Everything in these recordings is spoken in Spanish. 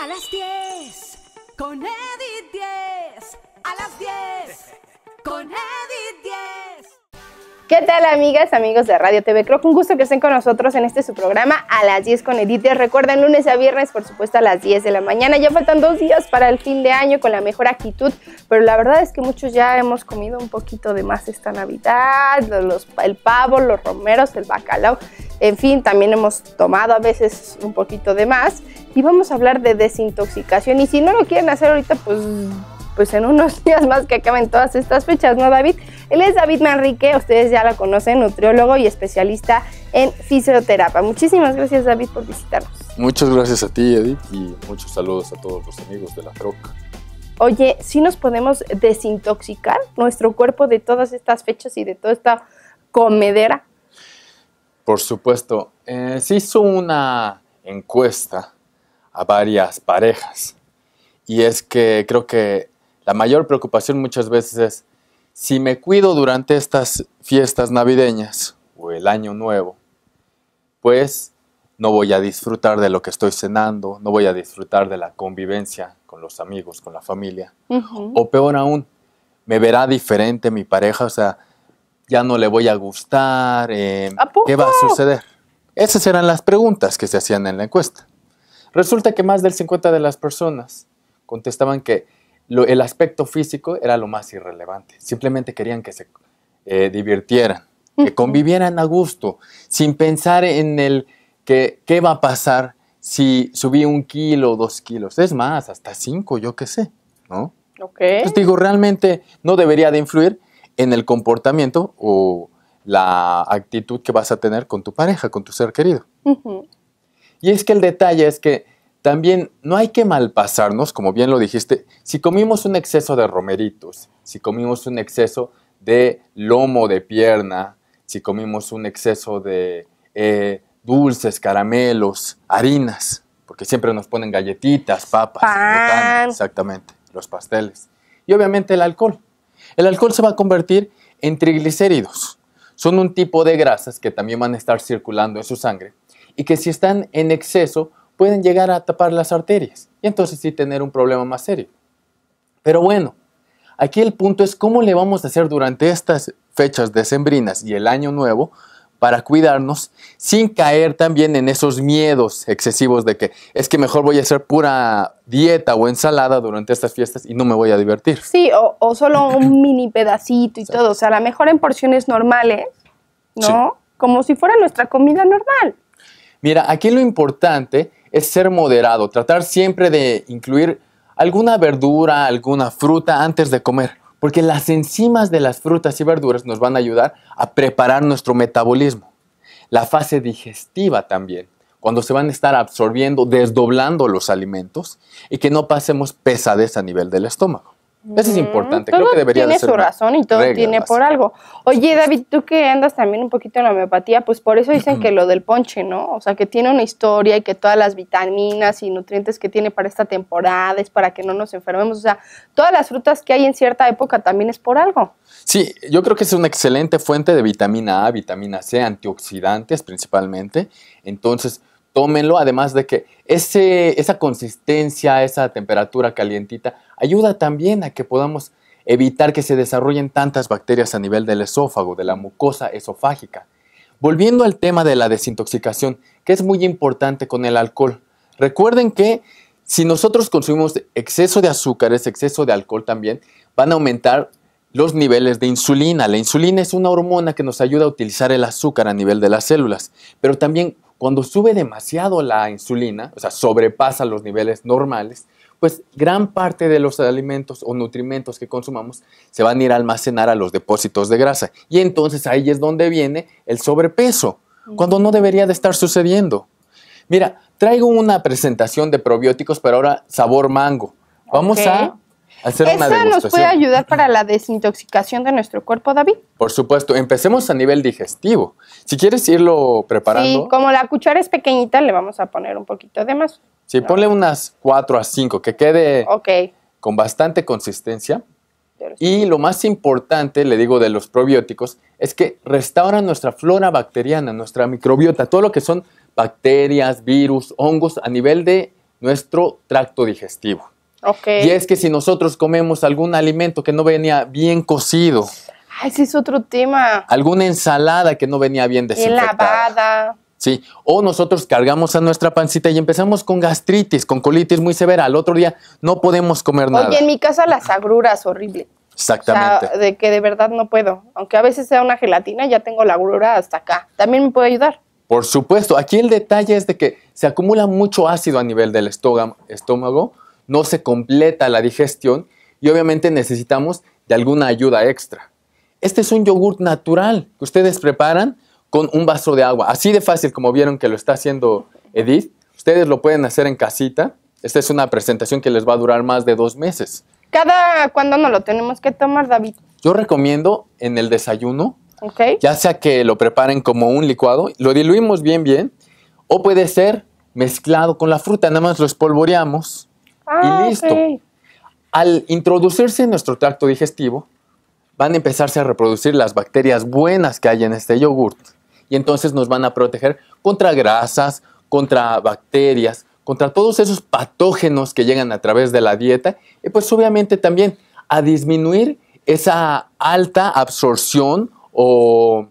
A las 10 con Edith 10. A las 10 con Edith 10. ¿Qué tal amigas, amigos de Radio TV Croc? Un gusto que estén con nosotros en este su programa a las 10 con Edith. Recuerden lunes a viernes, por supuesto, a las 10 de la mañana. Ya faltan dos días para el fin de año con la mejor actitud, pero la verdad es que muchos ya hemos comido un poquito de más esta Navidad, los, el pavo, los romeros, el bacalao. En fin, también hemos tomado a veces un poquito de más y vamos a hablar de desintoxicación. Y si no lo quieren hacer ahorita, pues, pues en unos días más que acaben todas estas fechas, ¿no, David? Él es David Manrique, ustedes ya lo conocen, nutriólogo y especialista en fisioterapia. Muchísimas gracias, David, por visitarnos. Muchas gracias a ti, Edith, y muchos saludos a todos los amigos de la troca. Oye, ¿sí nos podemos desintoxicar nuestro cuerpo de todas estas fechas y de toda esta comedera? Por supuesto, eh, se hizo una encuesta a varias parejas y es que creo que la mayor preocupación muchas veces es si me cuido durante estas fiestas navideñas o el año nuevo, pues no voy a disfrutar de lo que estoy cenando, no voy a disfrutar de la convivencia con los amigos, con la familia. O peor aún, me verá diferente mi pareja, o sea, ya no le voy a gustar. Eh, ¿Qué va a ¡Oh! suceder? Esas eran las preguntas que se hacían en la encuesta. Resulta que más del 50% de las personas contestaban que el aspecto físico era lo más irrelevante. Simplemente querían que se eh, divirtieran, que convivieran a gusto, sin pensar en el que, qué va a pasar si subí un kilo, dos kilos. Es más, hasta cinco, yo qué sé, ¿no? Ok. Entonces digo, realmente no debería de influir en el comportamiento o la actitud que vas a tener con tu pareja, con tu ser querido. Y es que el detalle es que también no hay que malpasarnos, como bien lo dijiste, si comimos un exceso de romeritos, si comimos un exceso de lomo de pierna, si comimos un exceso de eh, dulces, caramelos, harinas, porque siempre nos ponen galletitas, papas, exactamente, los pasteles. Y obviamente el alcohol. El alcohol se va a convertir en triglicéridos. Son un tipo de grasas que también van a estar circulando en su sangre y que si están en exceso pueden llegar a tapar las arterias y entonces sí tener un problema más serio. Pero bueno, aquí el punto es cómo le vamos a hacer durante estas fechas decembrinas y el año nuevo para cuidarnos sin caer también en esos miedos excesivos de que es que mejor voy a hacer pura dieta o ensalada durante estas fiestas y no me voy a divertir. Sí, o, solo un mini pedacito y todo, o sea, a lo mejor en porciones normales, ¿no? Como si fuera nuestra comida normal. Mira, aquí lo importante es ser moderado, tratar siempre de incluir alguna verdura, alguna fruta antes de comer. Porque las enzimas de las frutas y verduras nos van a ayudar a preparar nuestro metabolismo. La fase digestiva también, cuando se van a estar absorbiendo, desdoblando los alimentos y que no pasemos pesadez a nivel del estómago. Eso es mm, importante, pues creo que debería tiene su razón y todo tiene por algo. Oye, David, tú que andas también un poquito en la homeopatía, pues por eso dicen que lo del ponche, ¿no? O sea, que tiene una historia y que todas las vitaminas y nutrientes que tiene para esta temporada es para que no nos enfermemos. O sea, todas las frutas que hay en cierta época también es por algo. Sí, yo creo que es una excelente fuente de vitamina A, vitamina C, antioxidantes principalmente. Entonces, tómenlo, además de que ese, esa consistencia, esa temperatura calientita, ayuda también a que podamos evitar que se desarrollen tantas bacterias a nivel del esófago, de la mucosa esofágica. Volviendo al tema de la desintoxicación, que es muy importante con el alcohol. Recuerden que si nosotros consumimos exceso de azúcares, exceso de alcohol también, van a aumentar los niveles de insulina. La insulina es una hormona que nos ayuda a utilizar el azúcar a nivel de las células, pero también cuando sube demasiado la insulina, o sea, sobrepasa los niveles normales, pues gran parte de los alimentos o nutrimentos que consumamos se van a ir a almacenar a los depósitos de grasa. Y entonces ahí es donde viene el sobrepeso, cuando no debería de estar sucediendo. Mira, traigo una presentación de probióticos, pero ahora sabor mango. Vamos a ¿Esa nos puede ayudar para la desintoxicación de nuestro cuerpo, David? Por supuesto. Empecemos a nivel digestivo. Si quieres irlo preparando. Sí, como la cuchara es pequeñita, le vamos a poner un poquito de más. Sí, ponle unas 4 a 5, que quede okay. con bastante consistencia. Y lo más importante, le digo, de los probióticos, es que restauran nuestra flora bacteriana, nuestra microbiota, todo lo que son bacterias, virus, hongos a nivel de nuestro tracto digestivo. Y es que si nosotros comemos algún alimento que no venía bien cocido. Ay, ese es otro tema. Alguna ensalada que no venía bien desinfectada. Sí, o nosotros cargamos a nuestra pancita y empezamos con gastritis, con colitis muy severa. Al otro día no podemos comer nada. Oye, en mi casa las agruras, horrible. Exactamente. de que de verdad no puedo. Aunque a veces sea una gelatina, ya tengo la agrura hasta acá. También me puede ayudar. Por supuesto. Aquí el detalle es de que se acumula mucho ácido a nivel del estómago no se completa la digestión y obviamente necesitamos de alguna ayuda extra. Este es un yogur natural que ustedes preparan con un vaso de agua. Así de fácil como vieron que lo está haciendo Edith. Ustedes lo pueden hacer en casita. Esta es una presentación que les va a durar más de dos meses. ¿Cada cuándo no lo tenemos que tomar, David? Yo recomiendo en el desayuno, ya sea que lo preparen como un licuado, lo diluimos bien, bien, o puede ser mezclado con la fruta, nada más lo espolvoreamos Ah, y listo. Al introducirse en nuestro tracto digestivo, van a empezarse a reproducir las bacterias buenas que hay en este yogurt. Y entonces nos van a proteger contra grasas, contra bacterias, contra todos esos patógenos que llegan a través de la dieta. Y pues obviamente también a disminuir esa alta absorción o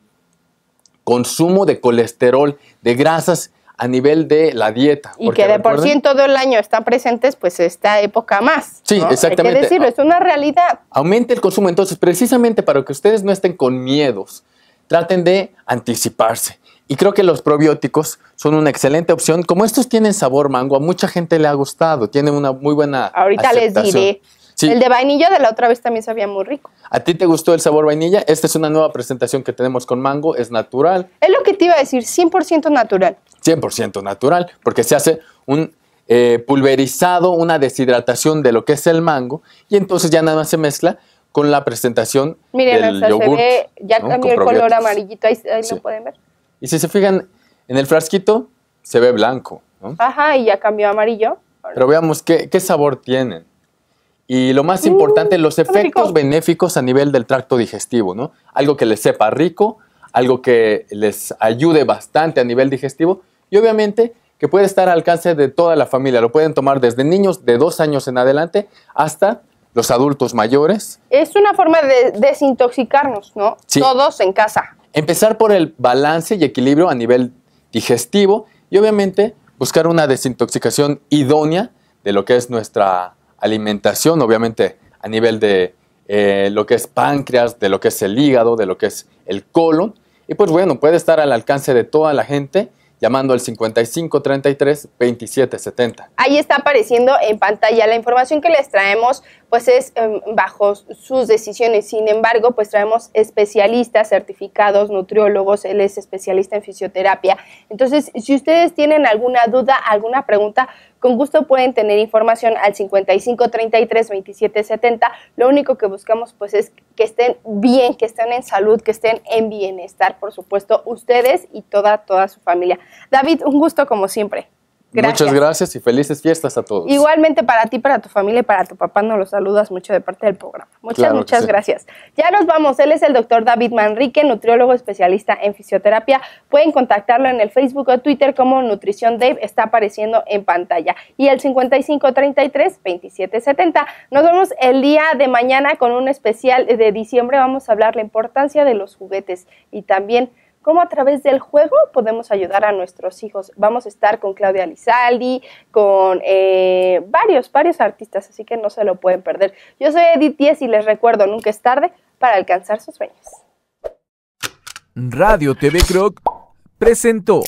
consumo de colesterol, de grasas a nivel de la dieta. Y que de por sí todo el año están presentes, pues esta época más. Sí, exactamente. Hay que decirlo, es una realidad. Aumente el consumo, entonces, precisamente para que ustedes no estén con miedos, traten de anticiparse. Y creo que los probióticos son una excelente opción. Como estos tienen sabor mango, a mucha gente le ha gustado, tienen una muy buena. Ahorita les diré. El de vainilla de la otra vez también sabía muy rico. ¿A ti te gustó el sabor vainilla? Esta es una nueva presentación que tenemos con mango, es natural. Es lo que te iba a decir, 100% natural. 100% natural, porque se hace un eh, pulverizado, una deshidratación de lo que es el mango, y entonces ya nada más se mezcla con la presentación del o ya cambió el color amarillito, ahí, lo pueden ver. Y si se fijan, en el frasquito se ve blanco. ¿no? Ajá, y ya cambió amarillo. Pero veamos qué, qué, sabor tienen. Y lo más mm, importante, los efectos benéficos a nivel del tracto digestivo, ¿no? Algo que les sepa rico, algo que les ayude bastante a nivel digestivo y obviamente que puede estar al alcance de toda la familia. Lo pueden tomar desde niños de dos años en adelante hasta los adultos mayores. Es una forma de desintoxicarnos, ¿no? Todos en casa. Empezar por el balance y equilibrio a nivel digestivo y obviamente buscar una desintoxicación idónea de lo que es nuestra alimentación, obviamente a nivel de eh, lo que es páncreas, de lo que es el hígado, de lo que es el colon. Y pues bueno, puede estar al alcance de toda la gente llamando al 5533-2770. Ahí está apareciendo en pantalla la información que les traemos pues es em, bajo sus decisiones. Sin embargo, pues traemos especialistas, certificados, nutriólogos, él es especialista en fisioterapia. Entonces, si ustedes tienen alguna duda, alguna pregunta, con gusto pueden tener información al 55 33 Lo único que buscamos pues es que estén bien, que estén en salud, que estén en bienestar, por supuesto, ustedes y toda toda su familia. David, un gusto como siempre. Muchas gracias y felices fiestas a todos. Igualmente para ti, para tu familia y para tu papá, nos los saludas mucho de parte del programa. Muchas, muchas gracias. Ya nos vamos. Él es el doctor David Manrique, nutriólogo especialista en fisioterapia. Pueden contactarlo en el Facebook o Twitter como Nutrición Dave, está apareciendo en pantalla. Y el 5533-2770. Nos vemos el día de mañana con un especial de diciembre. Vamos a hablar la importancia de los juguetes y también cómo a través del juego podemos ayudar a nuestros hijos. Vamos a estar con Claudia Lizaldi, con eh, varios, varios artistas, así que no se lo pueden perder. Yo soy Edith Díez y les recuerdo, nunca es tarde para alcanzar sus sueños. Radio TV Croc presentó.